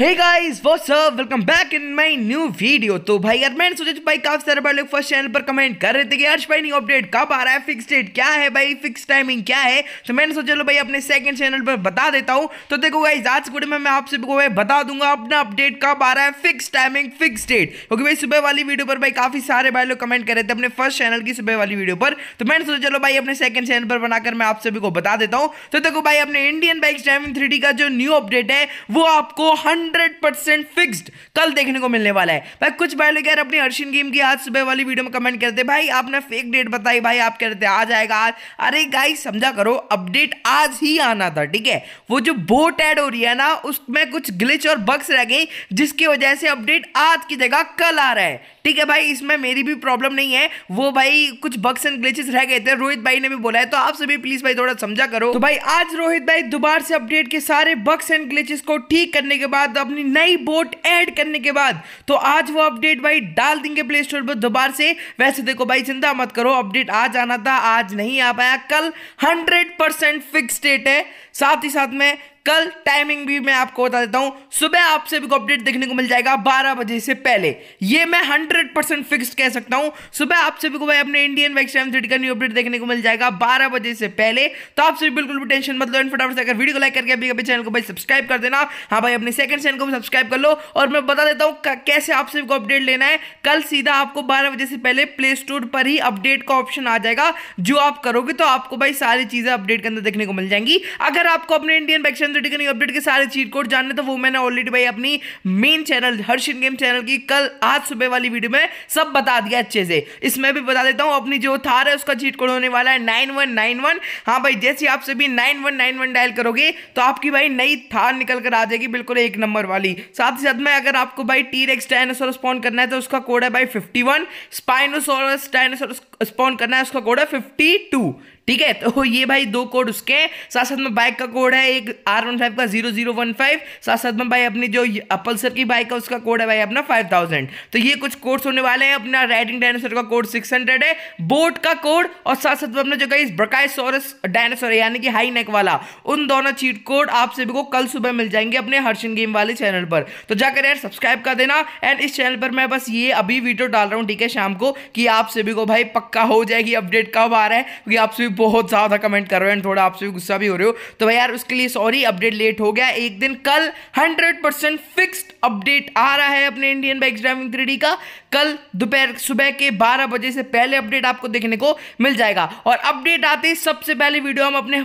hey guys what's up welcome back in my new video तो भाई यार मैंने सोचा भाई काफी सारे बड़े लोग फर्स्ट चैनल पर कमेंट कर रहे थे कि यार भाई नहीं अपडेट कब आ रहा है फिक्स डेट क्या है भाई फिक्स टाइमिंग क्या है तो मैंने सोचा लो भाई अपने सेकंड चैनल पर बता देता हूँ तो देखो गाइस आज के में मैं आपसे भाई बता दूंगा अपना अपडेट कब आ रहा है फिक्स टाइमिंग फिक्स डेट क्योंकि भाई सुबह वाली वीडियो पर भाई काफी सारे भाई लोग कमेंट कर रहे थे अपने फर्स्ट चैनल की सुबह वाली वीडियो पर तो मैंने सोचा चलो भाई अपने सेकंड चैनल पर बनाकर मैं आप सभी को बता देता हूँ तो देखो भाई अपने इंडियन बाइक टाइमिंग थ्री का जो न्यू अपडेट है वो आपको हंड हंड्रेड परसेंट फिक्स्ड कल देखने को मिलने वाला है भाई कुछ भाई लोग यार अपनी अर्शिन गेम की आज सुबह वाली वीडियो में कमेंट करते भाई आपने फेक डेट बताई भाई आप कह रहे थे आ जाएगा आज अरे गाई समझा करो अपडेट आज ही आना था ठीक है वो जो बोट एड हो रही है ना उसमें कुछ ग्लिच और बग्स रह गई जिसकी वजह से अपडेट आज की जगह कल आ रहा है ठीक है भाई इसमें मेरी भी प्रॉब्लम नहीं है वो भाई कुछ बक्स एंड ग्लिचेस रह गए थे रोहित भाई ने भी बोला है तो आप सभी प्लीज भाई थोड़ा समझा करो तो भाई आज रोहित भाई दोबारा से अपडेट के सारे बक्स एंड ग्लिचेस को ठीक करने के बाद अपनी नई बोट एड करने के बाद तो आज वो अपडेट भाई डाल देंगे प्ले स्टोर पर दोबारा से वैसे देखो भाई चिंता मत करो अपडेट आज आना था आज नहीं आ पाया कल हंड्रेड परसेंट फिक्स डेट है साथ ही साथ में कल टाइमिंग भी मैं आपको बता देता हूं सुबह आप सभी को अपडेट देखने को मिल जाएगा बारह बजे से पहले ये मैं हंड्रेड परसेंट फिक्स कह सकता हूं सुबह आप सभी को भाई अपने इंडियन वैक्सीन सिटी का न्यू अपडेट देखने को मिल जाएगा बारह बजे से पहले तो आप सभी बिल्कुल भी टेंशन मत लो फटाफट से अगर वीडियो को लाइक करके अभी अभी चैनल को भाई सब्सक्राइब कर देना हाँ भाई अपने सेकंड चैनल को भी सब्सक्राइब कर लो और मैं बता देता हूँ कैसे आप सभी को अपडेट लेना है कल सीधा आपको बारह बजे से पहले प्ले स्टोर पर ही अपडेट का ऑप्शन आ जाएगा जो आप करोगे तो आपको भाई सारी चीज़ें अपडेट के अंदर देखने को मिल जाएंगी अगर आपको अपने इंडियन वैक्सीन टेक्निकल अपडेट के सारे चीट कोड जानने तो वो मैंने ऑलरेडी भाई अपनी मेन चैनल हर्षिन गेम चैनल की कल आज सुबह वाली वीडियो में सब बता दिया अच्छे से इसमें भी बता देता हूँ अपनी जो थार है उसका चीट कोड होने वाला है नाइन वन नाइन वन हाँ भाई जैसे आप सभी nine one nine one dial करोगे तो आपकी भाई नई थार निकल कर आ जाएगी बिल्कुल एक नंबर वाली साथ ही साथ में अगर आपको भाई टी रेक्स डायनासोर स्पॉन करना है तो उसका कोड है भाई fifty one spinosaurus dinosaur spawn करना है उसका कोड है फिफ्टी टू ठीक है तो ये भाई दो कोड उसके साथ साथ में बाइक का कोड है एक आर वन फाइव का जीरो जीरो वन फाइव साथ साथ में भाई अपनी जो अपल्सर की बाइक है उसका कोड है भाई अपना फाइव थाउजेंड तो ये कुछ कोड्स होने वाले हैं अपना राइडिंग डायनासोर का कोड सिक्स हंड्रेड है बोट का कोड और साथ साथ में अपना जो कहीं ब्रकाइसोरस डायनासोर यानी कि हाई नेक वाला उन दोनों चीट कोड आप सभी को कल सुबह मिल जाएंगे अपने हर्षन गेम वाले चैनल पर तो जाकर यार सब्सक्राइब कर देना एंड इस चैनल पर मैं बस ये अभी वीडियो डाल रहा हूँ ठीक है शाम को कि आप सभी को भाई पक्का हो जाएगी अपडेट कब आ रहा है क्योंकि आप सभी बहुत ज़्यादा कमेंट कर रहे हो थोड़ा आपसे भी गुस्सा भी हो रहे हो तो भाई यार उसके लिए सॉरी अपडेट लेट हो गया एक दिन कल हंड्रेड परसेंट फिक्स्ड अपडेट आ रहा है अपने इंडियन बाइक ड्राइविंग थ्री का कल दोपहर सुबह के बारह बजे से पहले अपडेट आपको देखने को मिल जाएगा और अपडेट आते सबसे पहले वीडियो हम अपने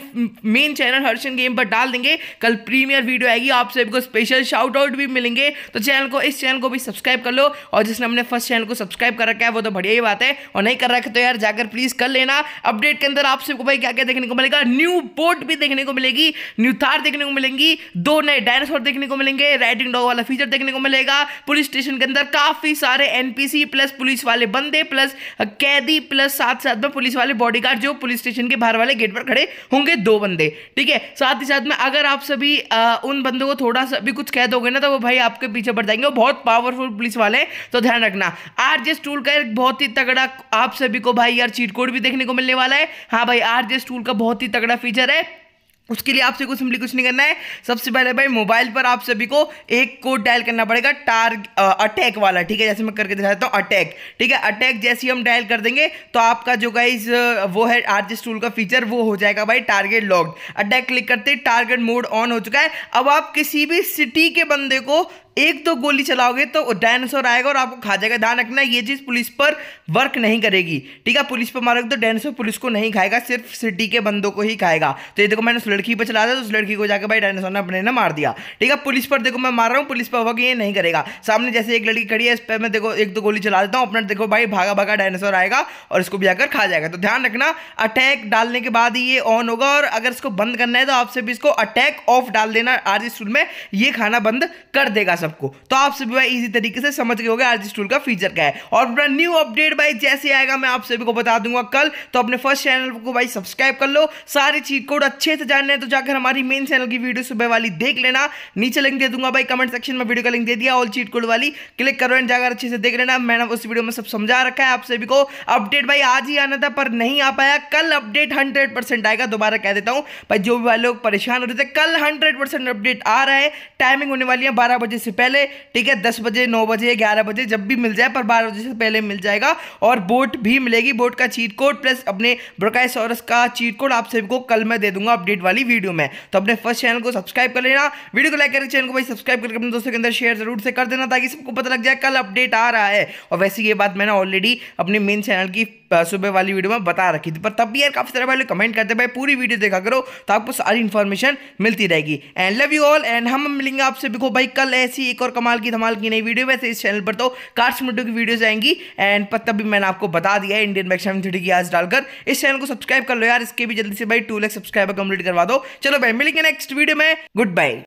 मेन चैनल हर्षन गेम पर डाल देंगे कल प्रीमियर वीडियो आएगी आप सभी को स्पेशल शाउट आउट भी मिलेंगे तो चैनल को इस चैनल को भी सब्सक्राइब कर लो और जिसने हमने फर्स्ट चैनल को सब्सक्राइब कर रखा है वो तो बढ़िया ही बात है और नहीं कर रखा तो यार जाकर प्लीज़ कर लेना अपडेट के अंदर आप आप सबको भाई क्या क्या देखने को मिलेगा न्यू बोट भी देखने को मिलेगी न्यू थार देखने को मिलेंगी दो नए डायनासोर देखने को मिलेंगे राइडिंग डॉग वाला फीचर देखने को मिलेगा पुलिस स्टेशन के अंदर काफी सारे एनपीसी प्लस पुलिस वाले बंदे प्लस कैदी प्लस साथ साथ में पुलिस वाले बॉडी जो पुलिस स्टेशन के बाहर वाले गेट पर खड़े होंगे दो बंदे ठीक है साथ ही साथ में अगर आप सभी उन बंदों को थोड़ा सा भी कुछ कह दोगे ना तो वो भाई आपके पीछे पड़ जाएंगे बहुत पावरफुल पुलिस वाले तो ध्यान रखना आर जे टूल का एक बहुत ही तगड़ा आप सभी को भाई यार चीट कोड भी देखने को मिलने वाला है हाँ भाई आर जे टूल का बहुत ही तगड़ा फीचर है उसके लिए आपसे कुछ सिंपली कुछ नहीं करना है सबसे पहले भाई मोबाइल पर आप सभी को एक कोड डायल करना पड़ेगा टार अटैक वाला ठीक है जैसे मैं करके दिखाता हूँ अटैक ठीक है अटैक जैसे ही हम डायल कर देंगे तो आपका जो गाइज वो है आर्जिस टूल का फीचर वो हो जाएगा भाई टारगेट लॉक्ड अटैक क्लिक करते टारगेट मोड ऑन हो चुका है अब आप किसी भी सिटी के बंदे को एक दो तो गोली चलाओगे तो डायनासोर आएगा और आपको खा जाएगा ध्यान रखना ये चीज़ पुलिस पर वर्क नहीं करेगी ठीक है पुलिस पर मारोगे तो डायनासोर पुलिस को नहीं खाएगा सिर्फ सिटी के बंदों को ही खाएगा तो ये देखो मैंने उस लड़की पर चला दिया तो उस लड़की को जाकर भाई डायनासोर ने अपने ना मार दिया ठीक है पुलिस पर देखो मैं मार रहा हूँ पुलिस पर वर्क ये नहीं करेगा सामने जैसे एक लड़की खड़ी है इस पर मैं देखो एक दो गोली चला देता हूँ अपना देखो भाई भागा भागा डायनासोर आएगा और इसको भी आकर खा जाएगा तो ध्यान रखना अटैक डालने के बाद ही ये ऑन होगा और अगर इसको बंद करना है तो आपसे भी इसको अटैक ऑफ डाल देना आज इस में ये खाना बंद कर देगा सबको तो आप सभी भाई इजी तरीके से समझ गए होगा आरजी टूल का फीचर क्या है और अपना न्यू अपडेट भाई जैसे आएगा मैं आप सभी को बता दूंगा कल तो अपने फर्स्ट चैनल को भाई सब्सक्राइब कर लो सारे चीज कोड अच्छे से जानने तो जाकर हमारी मेन चैनल की वीडियो सुबह वाली देख लेना नीचे लिंक दे दूंगा भाई कमेंट सेक्शन में वीडियो का लिंक दे दिया ऑल चीट कोड वाली क्लिक करो एंड जाकर अच्छे से देख लेना मैंने उस वीडियो में सब समझा रखा है आप सभी को अपडेट भाई आज ही आना था पर नहीं आ पाया कल अपडेट हंड्रेड आएगा दोबारा कह देता हूँ भाई जो भी भाई लोग परेशान हो रहे थे कल हंड्रेड अपडेट आ रहा है टाइमिंग होने वाली है बारह बजे से से पहले ठीक है दस बजे नौ बजे ग्यारह बजे जब भी मिल जाए पर बारह बजे से पहले मिल जाएगा और बोट भी मिलेगी बोट का चीट कोड प्लस अपने ब्रोकाइसोरस का चीट कोड आप सभी को कल मैं दे दूंगा अपडेट वाली वीडियो में तो अपने फर्स्ट चैनल को सब्सक्राइब कर लेना वीडियो को लाइक करके चैनल को भाई सब्सक्राइब करके अपने दोस्तों के अंदर शेयर जरूर से कर देना ताकि सबको पता लग जाए कल अपडेट आ रहा है और वैसे ये बात मैंने ऑलरेडी अपने मेन चैनल की पैसों वाली वीडियो में बता रखी थी पर तब भी यार काफ़ी सारे भाई कमेंट करते भाई पूरी वीडियो देखा करो तो आपको सारी इन्फॉर्मेशन मिलती रहेगी and love you all and हम मिलेंगे आपसे बिको भाई कल ऐसी एक और कमाल की धमाल की नई वीडियो वैसे इस चैनल पर तो कार्स मिनटों की वीडियोज आएंगी एंड पर भी मैंने आपको बता दिया है इंडियन बैक थ्री की आज डालकर इस चैनल को सब्सक्राइब कर लो यार इसके भी जल्दी से भाई टू लैक सब्सक्राइबर कंप्लीट करवा दो चलो भाई मिलेंगे नेक्स्ट वीडियो में गुड बाय